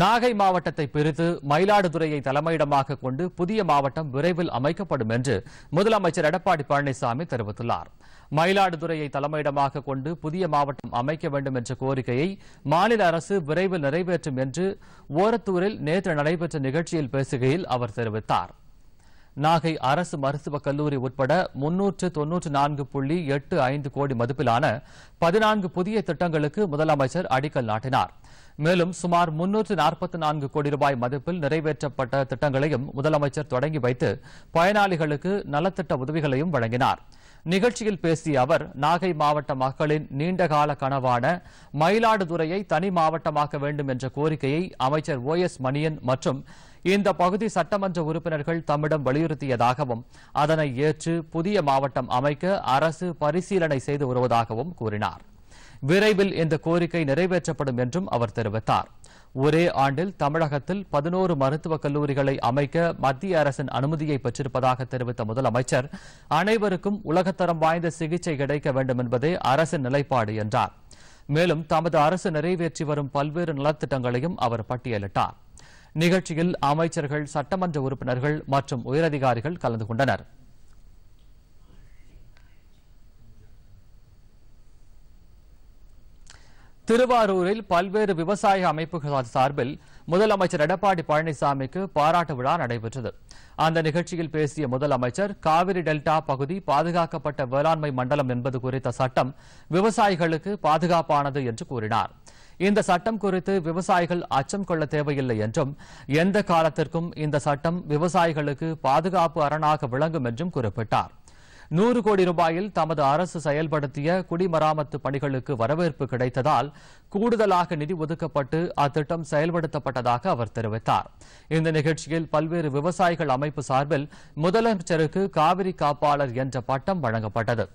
நாகை மாவட்டத்தை பிரித்து மயிலாடுதுறையை தலைமையிடமாக கொண்டு புதிய மாவட்டம் விரைவில் அமைக்கப்படும் என்று முதலமைச்சர் எடப்பாடி பழனிசாமி தெரிவித்துள்ளார் மயிலாடுதுறையை தலைமையிடமாக கொண்டு புதிய மாவட்டம் அமைக்க வேண்டும் என்ற கோரிக்கையை மாநில அரசு விரைவில் நிறைவேற்றும் என்று ஓரத்தூரில் நேற்று நடைபெற்ற நிகழ்ச்சியில் பேசுகையில் அவர் தெரிவித்தார் நாகை அரசு மருத்துவக் கல்லூரி உட்பட முன்னூற்று தொன்னூற்று நான்கு புள்ளி எட்டு ஐந்து கோடி மதிப்பிலான பதினான்கு புதிய திட்டங்களுக்கு முதலமைச்சர் அடிக்கல் நாட்டினார் மேலும் சுமார் முன்னூற்று நாற்பத்தி நான்கு கோடி ரூபாய் மதிப்பில் நிறைவேற்றப்பட்ட திட்டங்களையும் முதலமைச்சர் தொடங்கி வைத்து பயனாளிகளுக்கு நலத்திட்ட உதவிகளையும் வழங்கினாா் நிகழ்ச்சியில் பேசிய அவர் நாகை மாவட்ட மக்களின் நீண்டகால கனவான மயிலாடுதுறையை தனி மாவட்டமாக்க வேண்டும் என்ற கோரிக்கையை அமைச்சர் ஓ எஸ் மணியன் மற்றும் இந்த பகுதி சட்டமன்ற உறுப்பினர்கள் தம்மிடம் வலியுறுத்தியதாகவும் அதனை ஏற்று புதிய மாவட்டம் அமைக்க அரசு பரிசீலனை செய்து வருவதாகவும் கூறினாா் விரைவில் இந்த கோரிக்கை நிறைவேற்றப்படும் என்றும் அவர் தெரிவித்தார் ஒரே ஆண்டில் தமிழகத்தில் பதினோரு மருத்துவக் கல்லூரிகளை அமைக்க மத்திய அரசின் அனுமதியை பெற்றிருப்பதாக தெரிவித்த முதலமைச்சர் அனைவருக்கும் உலகத்தரம் வாய்ந்த சிகிச்சை கிடைக்க வேண்டும் என்பதே அரசின் நிலைப்பாடு என்றார் மேலும் தமது அரசு நிறைவேற்றி வரும் பல்வேறு நலத்திட்டங்களையும் அவர் பட்டியலிட்டார் நிகழ்ச்சியில் அமைச்சர்கள் சட்டமன்ற உறுப்பினர்கள் மற்றும் உயரதிகாரிகள் கலந்து கொண்டனா் திருவாரூரில் பல்வேறு விவசாய அமைப்புகள் சார்பில் முதலமைச்சர் எடப்பாடி பழனிசாமிக்கு பாராட்டு விழா நடைபெற்றது அந்த நிகழ்ச்சியில் பேசிய முதலமைச்சர் காவிரி டெல்டா பகுதி பாதுகாக்கப்பட்ட வேளாண்மை மண்டலம் என்பது குறித்த சட்டம் விவசாயிகளுக்கு பாதுகாப்பானது என்று கூறினார் இந்த சட்டம் குறித்து விவசாயிகள் அச்சம் கொள்ள தேவையில்லை என்றும் எந்த காலத்திற்கும் இந்த சட்டம் விவசாயிகளுக்கு பாதுகாப்பு அரணாக விளங்கும் என்றும் குறிப்பிட்டாா் நூறு கோடி ரூபாயில் தமது அரசு செயல்படுத்திய குடிமராமத்து பணிகளுக்கு வரவேற்பு கிடைத்ததால் கூடுதலாக நிதி ஒதுக்கப்பட்டு அத்திட்டம் செயல்படுத்தப்பட்டதாக அவர் தெரிவித்தார் இந்த நிகழ்ச்சியில் பல்வேறு விவசாயிகள் அமைப்பு சார்பில் முதலமைச்சருக்கு காவிரி காப்பாளர் என்ற பட்டம் வழங்கப்பட்டது